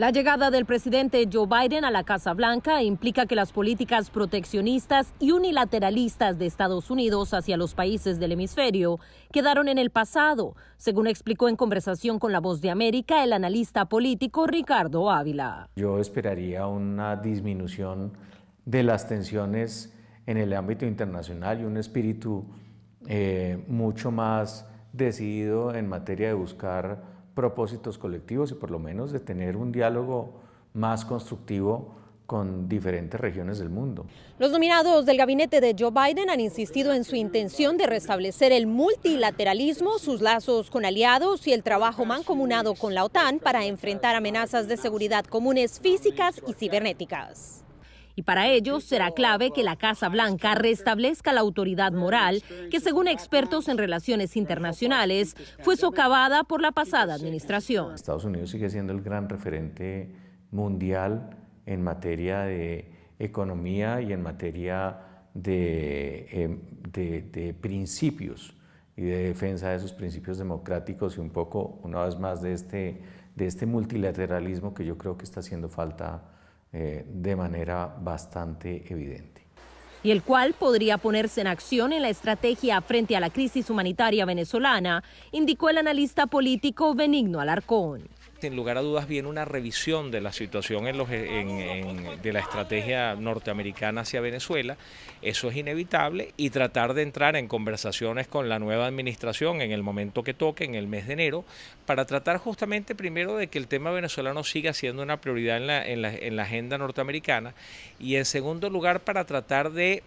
La llegada del presidente Joe Biden a la Casa Blanca implica que las políticas proteccionistas y unilateralistas de Estados Unidos hacia los países del hemisferio quedaron en el pasado, según explicó en conversación con La Voz de América el analista político Ricardo Ávila. Yo esperaría una disminución de las tensiones en el ámbito internacional y un espíritu eh, mucho más decidido en materia de buscar propósitos colectivos y por lo menos de tener un diálogo más constructivo con diferentes regiones del mundo. Los nominados del gabinete de Joe Biden han insistido en su intención de restablecer el multilateralismo, sus lazos con aliados y el trabajo mancomunado con la OTAN para enfrentar amenazas de seguridad comunes físicas y cibernéticas y para ello será clave que la Casa Blanca restablezca la autoridad moral que, según expertos en relaciones internacionales, fue socavada por la pasada administración. Estados Unidos sigue siendo el gran referente mundial en materia de economía y en materia de, de, de principios y de defensa de esos principios democráticos y un poco, una vez más, de este, de este multilateralismo que yo creo que está haciendo falta eh, de manera bastante evidente. Y el cual podría ponerse en acción en la estrategia frente a la crisis humanitaria venezolana, indicó el analista político Benigno Alarcón sin lugar a dudas viene una revisión de la situación los, de la estrategia norteamericana hacia Venezuela, eso es inevitable, y tratar de entrar en conversaciones con la nueva administración en el momento que toque, en el mes de enero, para tratar justamente primero de que el tema venezolano siga siendo una prioridad en la, en la agenda norteamericana, y en segundo lugar para tratar de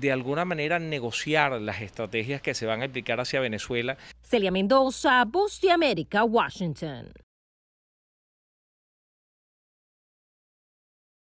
de alguna manera negociar las estrategias que se van a aplicar hacia Venezuela. Celia Mendoza, Voz de América, Washington.